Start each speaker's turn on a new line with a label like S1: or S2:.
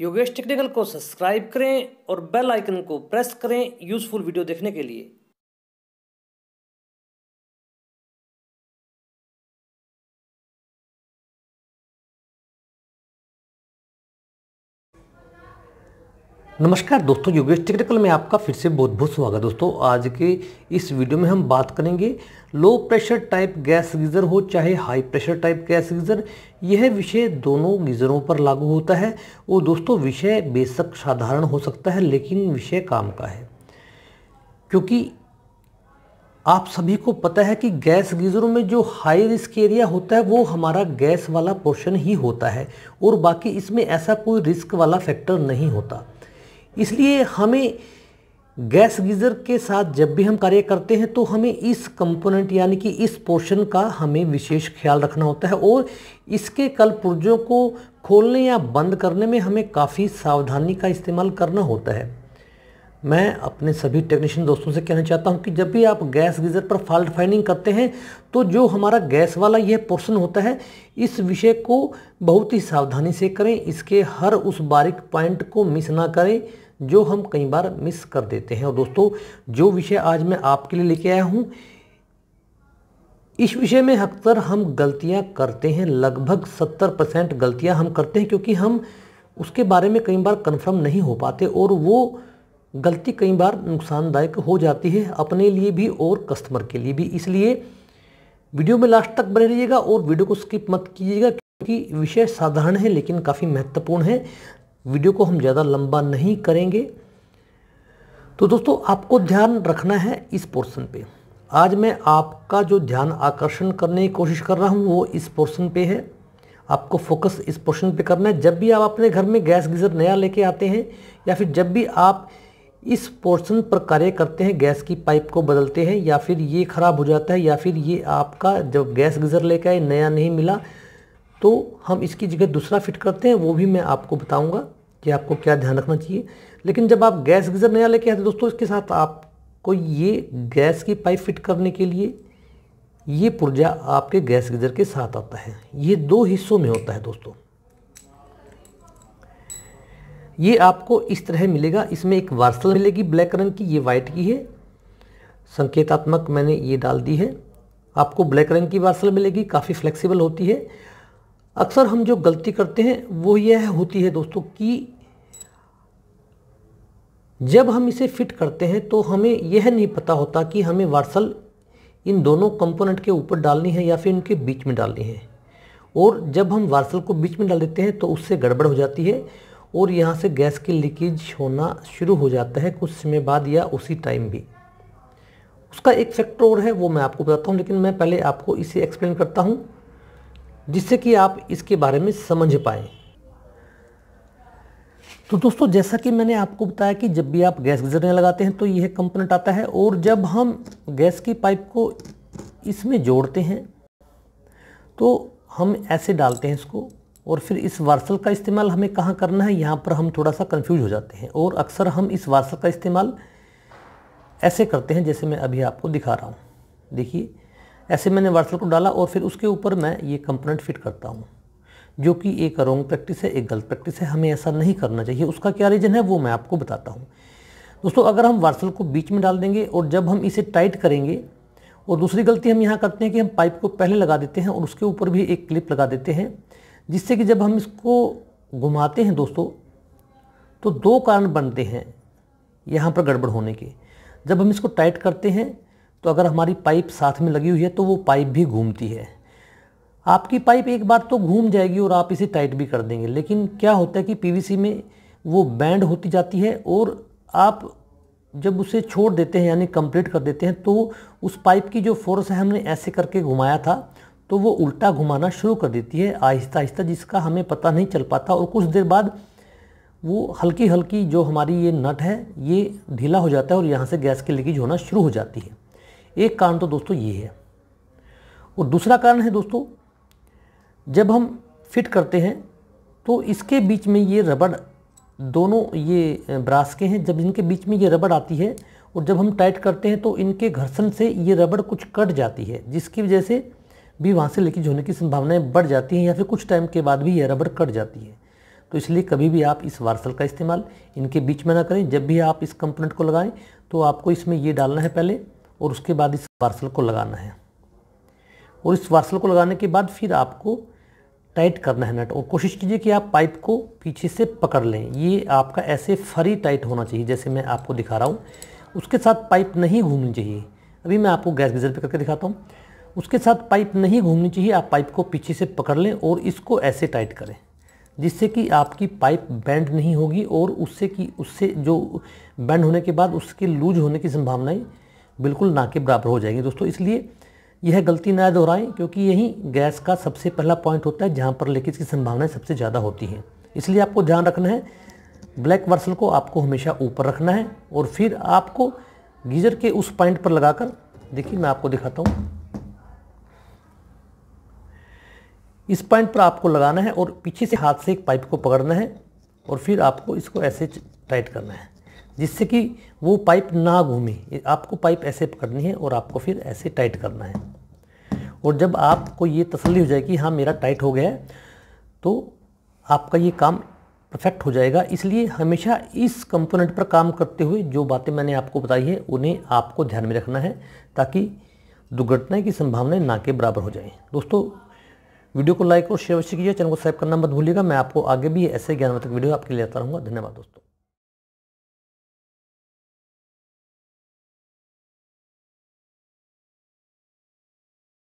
S1: Yogesh technical को subscribe करें और बेल आइकन को प्रेस करें यूज़फुल वीडियो देखने के लिए नमस्कार दोस्तों योगेश टेक्निकल में आपका फिर से बहुत बहुत स्वागत दोस्तों आज के इस वीडियो में हम बात करेंगे low pressure type gas geyser हो चाहे high pressure type gas geyser यह विषय दोनों गीज़रों पर लागू होता है वो दोस्तों विषय बेशक साधारण हो सकता है लेकिन विषय काम का है क्योंकि आप सभी को पता है कि गैस गीज़रों में जो हाई रिस्क एरिया होता है वो हमारा गैस वाला पोर्शन ही होता है और बाकी इसमें ऐसा कोई रिस्क वाला फैक्टर नहीं होता इसलिए हमें गैस गीज़र के साथ जब भी हम कार्य करते हैं तो हमें इस कंपोनेंट यानी कि इस पोर्शन का हमें विशेष ख्याल रखना होता है और इसके कल पुर्जों को खोलने या बंद करने में हमें काफ़ी सावधानी का इस्तेमाल करना होता है मैं अपने सभी टेक्नीशियन दोस्तों से कहना चाहता हूं कि जब भी आप गैस गीज़र पर फॉल्ट फाइनिंग करते हैं तो जो हमारा गैस वाला यह पोर्शन होता है इस विषय को बहुत ही सावधानी से करें इसके हर उस बारीक पॉइंट को मिस ना करें जो हम कई बार मिस कर देते हैं और दोस्तों जो विषय आज मैं आपके लिए लेके आया हूँ इस विषय में अक्सर हम गलतियाँ करते हैं लगभग सत्तर परसेंट गलतियाँ हम करते हैं क्योंकि हम उसके बारे में कई बार कन्फर्म नहीं हो पाते और वो गलती कई बार नुकसानदायक हो जाती है अपने लिए भी और कस्टमर के लिए भी इसलिए वीडियो में लास्ट तक बने रहिएगा और वीडियो को स्किप मत कीजिएगा क्योंकि विषय साधारण है लेकिन काफ़ी महत्वपूर्ण है वीडियो को हम ज़्यादा लंबा नहीं करेंगे तो दोस्तों आपको ध्यान रखना है इस पोर्शन पे आज मैं आपका जो ध्यान आकर्षण करने की कोशिश कर रहा हूँ वो इस पोर्शन पे है आपको फोकस इस पोर्शन पे करना है जब भी आप अपने घर में गैस गीज़र नया लेके आते हैं या फिर जब भी आप इस पोर्शन पर कार्य करते हैं गैस की पाइप को बदलते हैं या फिर ये ख़राब हो जाता है या फिर ये आपका जब गैस गीज़र ले आए नया नहीं मिला तो हम इसकी जगह दूसरा फिट करते हैं वो भी मैं आपको बताऊँगा कि आपको क्या ध्यान रखना चाहिए लेकिन जब आप गैस गीज़र नया लेके आते दोस्तों इसके साथ आपको ये गैस की पाइप फिट करने के लिए ये पुर्जा आपके गैस गीज़र के साथ आता है ये दो हिस्सों में होता है दोस्तों ये आपको इस तरह मिलेगा इसमें एक वार्सल मिलेगी ब्लैक रंग की ये वाइट की है संकेतात्मक मैंने ये डाल दी है आपको ब्लैक रंग की वार्सल मिलेगी काफ़ी फ्लेक्सिबल होती है अक्सर हम जो गलती करते हैं वो यह होती है दोस्तों कि जब हम इसे फिट करते हैं तो हमें यह नहीं पता होता कि हमें वार्सल इन दोनों कंपोनेंट के ऊपर डालनी है या फिर इनके बीच में डालनी है और जब हम वार्सल को बीच में डाल देते हैं तो उससे गड़बड़ हो जाती है और यहाँ से गैस की लीकेज होना शुरू हो जाता है कुछ समय बाद या उसी टाइम भी उसका एक फैक्टर और है वो मैं आपको बताता हूँ लेकिन मैं पहले आपको इसे एक्सप्लेन करता हूँ जिससे कि आप इसके बारे में समझ पाए तो दोस्तों जैसा कि मैंने आपको बताया कि जब भी आप गैस गजरने लगाते हैं तो यह कंपोनेंट आता है और जब हम गैस की पाइप को इसमें जोड़ते हैं तो हम ऐसे डालते हैं इसको और फिर इस वार्सल का इस्तेमाल हमें कहाँ करना है यहाँ पर हम थोड़ा सा कंफ्यूज हो जाते हैं और अक्सर हम इस वार्सल का इस्तेमाल ऐसे करते हैं जैसे मैं अभी आपको दिखा रहा हूँ देखिए ऐसे मैंने वर्सल को डाला और फिर उसके ऊपर मैं ये कंपोनेंट फिट करता हूँ जो कि एक रॉन्ग प्रैक्टिस है एक गलत प्रैक्टिस है हमें ऐसा नहीं करना चाहिए उसका क्या रीज़न है वो मैं आपको बताता हूँ दोस्तों अगर हम वार्सल को बीच में डाल देंगे और जब हम इसे टाइट करेंगे और दूसरी गलती हम यहाँ करते हैं कि हम पाइप को पहले लगा देते हैं और उसके ऊपर भी एक क्लिप लगा देते हैं जिससे कि जब हम इसको घुमाते हैं दोस्तों तो दो कारण बनते हैं यहाँ पर गड़बड़ होने के जब हम इसको टाइट करते हैं तो अगर हमारी पाइप साथ में लगी हुई है तो वो पाइप भी घूमती है आपकी पाइप एक बार तो घूम जाएगी और आप इसे टाइट भी कर देंगे लेकिन क्या होता है कि पीवीसी में वो बैंड होती जाती है और आप जब उसे छोड़ देते हैं यानी कंप्लीट कर देते हैं तो उस पाइप की जो फोर्स है हमने ऐसे करके घुमाया था तो वो उल्टा घुमाना शुरू कर देती है आहिस्ता आहिस्ता जिसका हमें पता नहीं चल पाता और कुछ देर बाद वो हल्की हल्की जो हमारी ये नट है ये ढीला हो जाता है और यहाँ से गैस की लीकेज होना शुरू हो जाती है एक कारण तो दोस्तों ये है और दूसरा कारण है दोस्तों जब हम फिट करते हैं तो इसके बीच में ये रबड़ दोनों ये ब्रास के हैं जब इनके बीच में ये रबड़ आती है और जब हम टाइट करते हैं तो इनके घर्षण से ये रबड़ कुछ कट जाती है जिसकी वजह से भी वहाँ से लीकेज होने की संभावनाएं बढ़ जाती हैं या फिर कुछ टाइम के बाद भी ये रबड़ कट जाती है तो इसलिए कभी भी आप इस वार्सल का इस्तेमाल इनके बीच में ना करें जब भी आप इस कंपोनेंट को लगाएं तो आपको इसमें ये डालना है पहले और उसके बाद इस पार्सल को लगाना है और इस पार्सल को लगाने के बाद फिर आपको टाइट करना है नट और कोशिश कीजिए कि आप पाइप को पीछे से पकड़ लें ये आपका ऐसे फरी टाइट होना चाहिए जैसे मैं आपको दिखा रहा हूँ उसके साथ पाइप नहीं घूमनी चाहिए अभी मैं आपको गैस गीजर पे करके दिखाता हूँ उसके साथ पाइप नहीं घूमनी चाहिए आप पाइप को पीछे से पकड़ लें और इसको ऐसे टाइट करें जिससे कि आपकी पाइप बैंड नहीं होगी और उससे कि उससे जो बैंड होने के बाद उसके लूज होने की संभावनाएं बिल्कुल ना के बराबर हो जाएंगे दोस्तों इसलिए यह गलती ना दोहराएं क्योंकि यही गैस का सबसे पहला पॉइंट होता है जहाँ पर लीकेज की संभावनाएँ सबसे ज़्यादा होती हैं इसलिए आपको ध्यान रखना है ब्लैक वर्सल को आपको हमेशा ऊपर रखना है और फिर आपको गीजर के उस पॉइंट पर लगाकर देखिए मैं आपको दिखाता हूँ इस पॉइंट पर आपको लगाना है और पीछे से हाथ से एक पाइप को पकड़ना है और फिर आपको इसको ऐसे टाइट करना है जिससे कि वो पाइप ना घूमे आपको पाइप ऐसे पकड़नी है और आपको फिर ऐसे टाइट करना है और जब आपको ये तसली हो जाएगी हाँ मेरा टाइट हो गया है तो आपका ये काम परफेक्ट हो जाएगा इसलिए हमेशा इस कंपोनेंट पर काम करते हुए जो बातें मैंने आपको बताई है उन्हें आपको ध्यान में रखना है ताकि दुर्घटनाएं की संभावनाएं ना के बराबर हो जाएं दोस्तों वीडियो को लाइक और शेयर अवश्य कीजिए चैनल को सब्सक्राइब करना मत भूलिएगा मैं आपको आगे भी ऐसे ज्ञानवर्धक वीडियो आपके लिए आता रहूँगा धन्यवाद दोस्तों